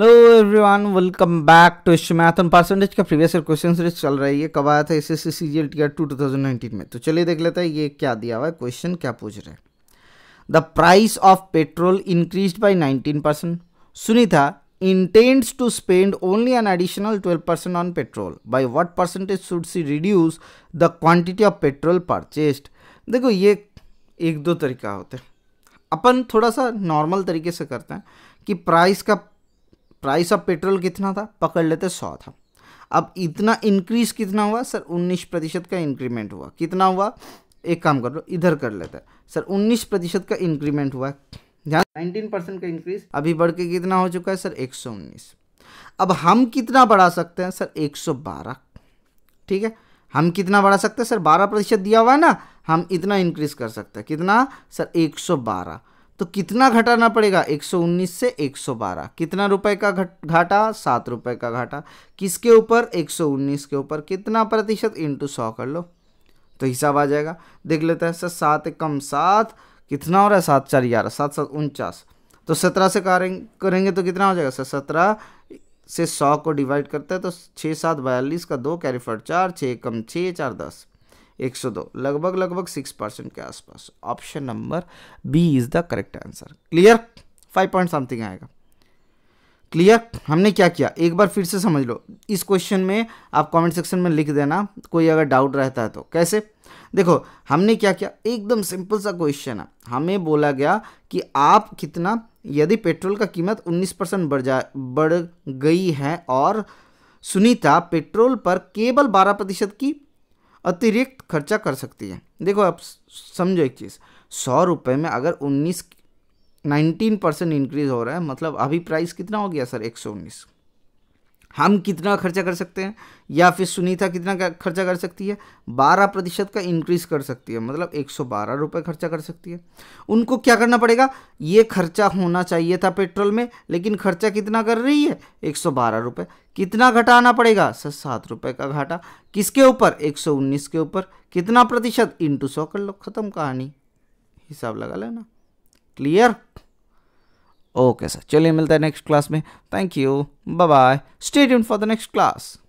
hello everyone welcome back to इस मैथन percentage का प्रीवियस ईयर क्वेश्चन सीरीज चल रही है कब आया था S S C C G L tier two two thousand nineteen में तो चलिए देख लेते हैं ये क्या दिया हुआ है क्वेश्चन क्या पूछ रहे हैं the price of petrol increase by nineteen percent Sunita intends to spend only an additional twelve percent on petrol by what percentage should she reduce the quantity of petrol purchased देखो ये एक दो तरीका होते हैं अपन थोड़ा सा नॉर्मल तरीके से करते हैं कि प्राइस का प्राइस ऑफ पेट्रोल कितना था पकड़ लेते सौ था अब इतना इंक्रीज कितना हुआ सर उन्नीस प्रतिशत का इंक्रीमेंट हुआ कितना हुआ एक काम कर लो इधर कर लेते हैं सर उन्नीस प्रतिशत का इंक्रीमेंट हुआ ध्यान नाइनटीन परसेंट का इंक्रीज अभी बढ़ के कितना हो चुका है सर एक सौ उन्नीस अब हम कितना बढ़ा सकते हैं सर एक सौ बारह ठीक है हम कितना बढ़ा सकते हैं सर बारह प्रतिशत दिया हुआ है ना हम इतना इंक्रीज कर सकते हैं कितना सर एक सौ बारह तो कितना घटाना पड़ेगा 119 से 112 कितना रुपए का घट घाटा सात रुपए का घाटा किसके ऊपर 119 के ऊपर कितना प्रतिशत इंटू सौ कर लो तो हिसाब आ जाएगा देख लेते हैं सर सात कम सात कितना हो रहा है सात चार ग्यारह सात सात उनचास तो सत्रह से करेंगे तो कितना हो जाएगा सर सत्रह से सौ को डिवाइड करते हैं तो छः सात बयालीस का दो कैरी चार छः कम छः चार दस 102 लगभग लगभग 6 परसेंट के आसपास option number B is the correct answer clear five point something आएगा क्लियर हमने क्या किया एक बार फिर से समझ लो इस क्वेश्चन में आप कमेंट सेक्शन में लिख देना कोई अगर डाउट रहता है तो कैसे देखो हमने क्या किया एकदम सिंपल सा क्वेश्चन है हमें बोला गया कि आप कितना यदि पेट्रोल का कीमत 19 परसेंट बढ़ जा बढ़ गई है और सुनीता पेट्रोल पर केवल 12 प्रतिशत की अतिरिक्त खर्चा कर सकती है देखो आप समझो एक चीज़ सौ रुपये में अगर उन्नीस नाइनटीन परसेंट इंक्रीज़ हो रहा है मतलब अभी प्राइस कितना हो गया सर एक सौ उन्नीस हम कितना खर्चा कर सकते हैं या फिर सुनीता कितना खर्चा कर सकती है बारह प्रतिशत का इंक्रीज कर सकती है मतलब एक सौ बारह रुपये खर्चा कर सकती है उनको क्या करना पड़ेगा ये खर्चा होना चाहिए था पेट्रोल में लेकिन खर्चा कितना कर रही है एक सौ बारह रुपये कितना घटाना पड़ेगा सर सात रुपये का घाटा किसके ऊपर एक सौ उन्नीस के ऊपर कितना प्रतिशत इंटू सौ कर लो ख़त्म कहानी हिसाब लगा लेना क्लियर ओके सर चलिए मिलता है नेक्स्ट क्लास में thank you bye bye stay for the next class